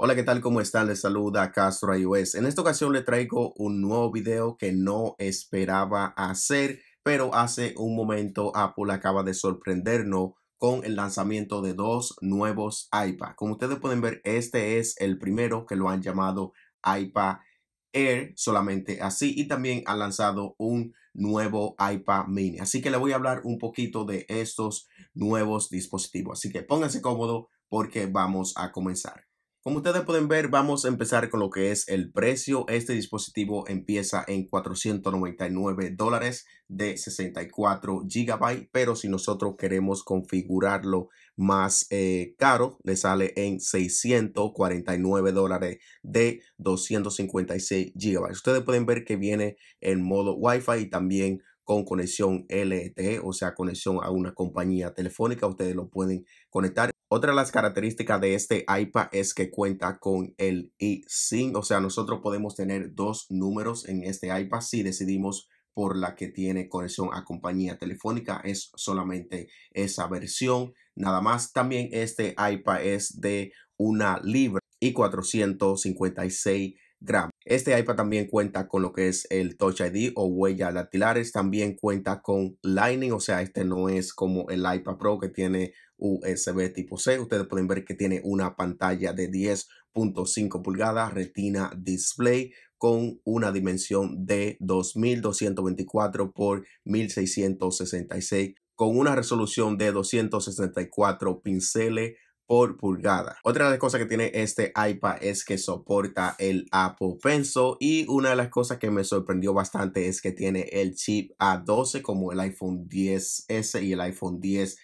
Hola, ¿qué tal? ¿Cómo están? Les saluda Castro iOS. En esta ocasión les traigo un nuevo video que no esperaba hacer, pero hace un momento Apple acaba de sorprendernos con el lanzamiento de dos nuevos iPad. Como ustedes pueden ver, este es el primero que lo han llamado iPad Air solamente así y también han lanzado un nuevo iPad mini. Así que le voy a hablar un poquito de estos nuevos dispositivos. Así que pónganse cómodo porque vamos a comenzar. Como ustedes pueden ver, vamos a empezar con lo que es el precio. Este dispositivo empieza en 499 dólares de 64 GB, pero si nosotros queremos configurarlo más eh, caro, le sale en 649 dólares de 256 GB. Ustedes pueden ver que viene en modo Wi-Fi y también con conexión LTE, o sea, conexión a una compañía telefónica. Ustedes lo pueden conectar. Otra de las características de este iPad es que cuenta con el eSIM, o sea, nosotros podemos tener dos números en este iPad si decidimos por la que tiene conexión a compañía telefónica. Es solamente esa versión. Nada más, también este iPad es de una libra y 456 gramos. Este iPad también cuenta con lo que es el Touch ID o huella dactilares. También cuenta con Lightning, o sea, este no es como el iPad Pro que tiene USB tipo C. Ustedes pueden ver que tiene una pantalla de 10.5 pulgadas, retina display con una dimensión de 2224 x 1666 con una resolución de 264 pinceles por pulgada. Otra de las cosas que tiene este iPad es que soporta el Apple Pencil y una de las cosas que me sorprendió bastante es que tiene el chip A12 como el iPhone 10S y el iPhone 10S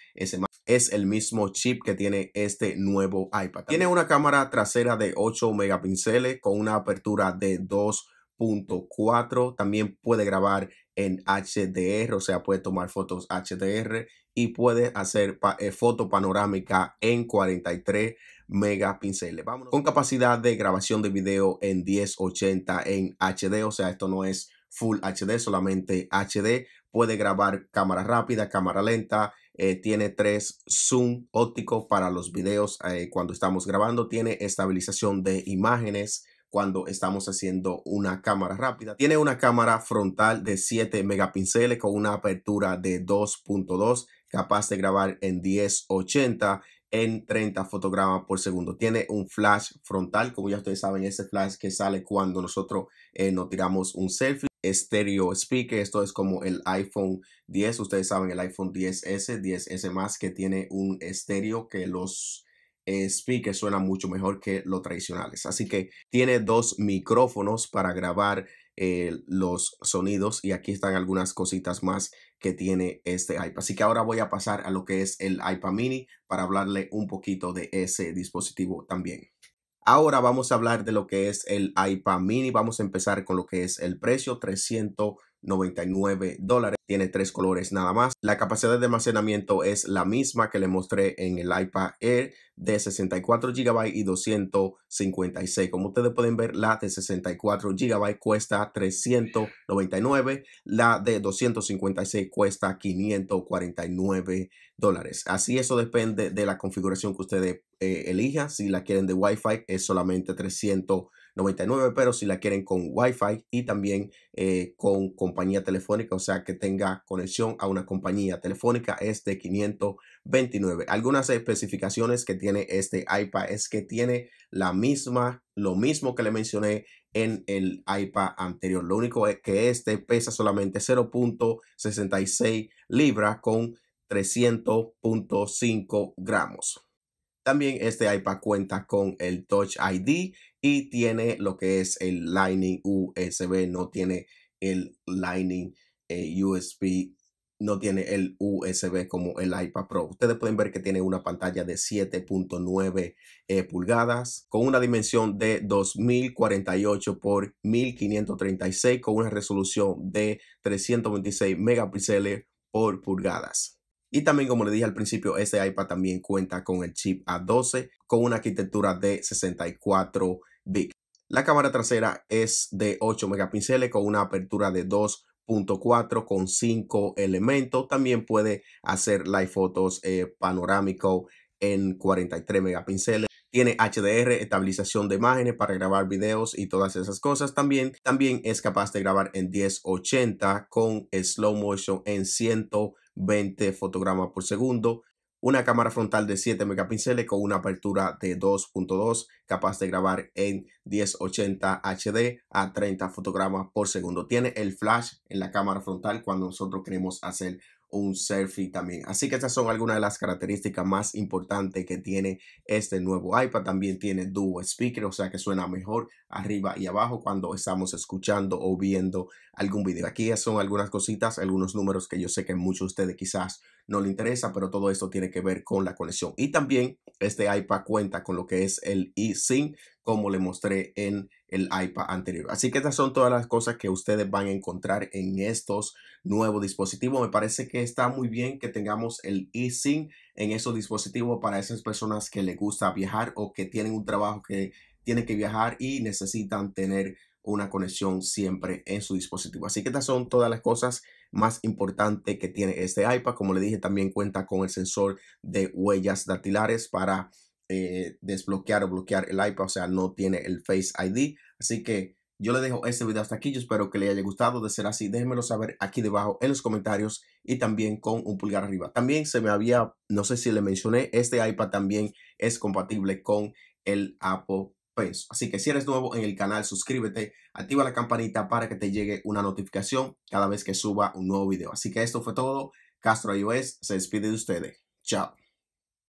es el mismo chip que tiene este nuevo iPad. Tiene una cámara trasera de 8 megapíxeles con una apertura de 2 4 También puede grabar en HDR, o sea, puede tomar fotos HDR y puede hacer eh, foto panorámica en 43 megapíxeles. vamos con capacidad de grabación de video en 1080 en HD, o sea, esto no es Full HD, solamente HD. Puede grabar cámara rápida, cámara lenta. Eh, tiene tres zoom óptico para los videos eh, cuando estamos grabando. Tiene estabilización de imágenes cuando estamos haciendo una cámara rápida. Tiene una cámara frontal de 7 megapíxeles con una apertura de 2.2 capaz de grabar en 1080 en 30 fotogramas por segundo. Tiene un flash frontal, como ya ustedes saben, ese flash que sale cuando nosotros eh, nos tiramos un selfie. Stereo speaker, esto es como el iPhone 10. Ustedes saben el iPhone 10S, 10S más que tiene un estéreo que los eh, speak suena mucho mejor que los tradicionales. Así que tiene dos micrófonos para grabar eh, los sonidos y aquí están algunas cositas más que tiene este iPad. Así que ahora voy a pasar a lo que es el iPad mini para hablarle un poquito de ese dispositivo también. Ahora vamos a hablar de lo que es el iPad mini. Vamos a empezar con lo que es el precio, 399 dólares tiene tres colores nada más. La capacidad de almacenamiento es la misma que le mostré en el iPad Air de 64 GB y 256. Como ustedes pueden ver, la de 64 GB cuesta 399, la de 256 cuesta 549 dólares. Así eso depende de la configuración que ustedes eh, elijan. Si la quieren de Wi-Fi es solamente 399 pero si la quieren con Wi-Fi y también eh, con compañía telefónica, o sea que tenga conexión a una compañía telefónica este 529. Algunas especificaciones que tiene este iPad es que tiene la misma, lo mismo que le mencioné en el iPad anterior. Lo único es que este pesa solamente 0.66 libras con 300.5 gramos. También este iPad cuenta con el Touch ID y tiene lo que es el Lightning USB, no tiene el Lightning eh, USB, no tiene el USB como el iPad Pro. Ustedes pueden ver que tiene una pantalla de 7.9 eh, pulgadas con una dimensión de 2048 por 1536 con una resolución de 326 megapíxeles por pulgadas. Y también, como le dije al principio, este iPad también cuenta con el chip A12 con una arquitectura de 64 bits. La cámara trasera es de 8 megapíxeles con una apertura de 2 4 con 5 elementos. También puede hacer live fotos eh, panorámico en 43 megapíxeles. Tiene HDR, estabilización de imágenes para grabar videos y todas esas cosas. También, también es capaz de grabar en 1080 con slow motion en 120 fotogramas por segundo una cámara frontal de 7 megapíxeles con una apertura de 2.2, capaz de grabar en 1080 HD a 30 fotogramas por segundo. Tiene el flash en la cámara frontal cuando nosotros queremos hacer un selfie también. Así que estas son algunas de las características más importantes que tiene este nuevo iPad. También tiene Duo speaker, o sea que suena mejor arriba y abajo cuando estamos escuchando o viendo algún video. Aquí ya son algunas cositas, algunos números que yo sé que muchos de ustedes quizás no le interesa, pero todo esto tiene que ver con la conexión. Y también este iPad cuenta con lo que es el eSync, como le mostré en el iPad anterior. Así que estas son todas las cosas que ustedes van a encontrar en estos nuevos dispositivos. Me parece que está muy bien que tengamos el eSync en esos dispositivos para esas personas que les gusta viajar o que tienen un trabajo que tienen que viajar y necesitan tener una conexión siempre en su dispositivo. Así que estas son todas las cosas más importante que tiene este iPad. Como le dije, también cuenta con el sensor de huellas dactilares para eh, desbloquear o bloquear el iPad, o sea, no tiene el Face ID. Así que yo le dejo este video hasta aquí. Yo espero que le haya gustado. De ser así, déjenmelo saber aquí debajo en los comentarios y también con un pulgar arriba. También se me había, no sé si le mencioné, este iPad también es compatible con el Apple pues, así que si eres nuevo en el canal, suscríbete, activa la campanita para que te llegue una notificación cada vez que suba un nuevo video. Así que esto fue todo. Castro iOS se despide de ustedes. Chao.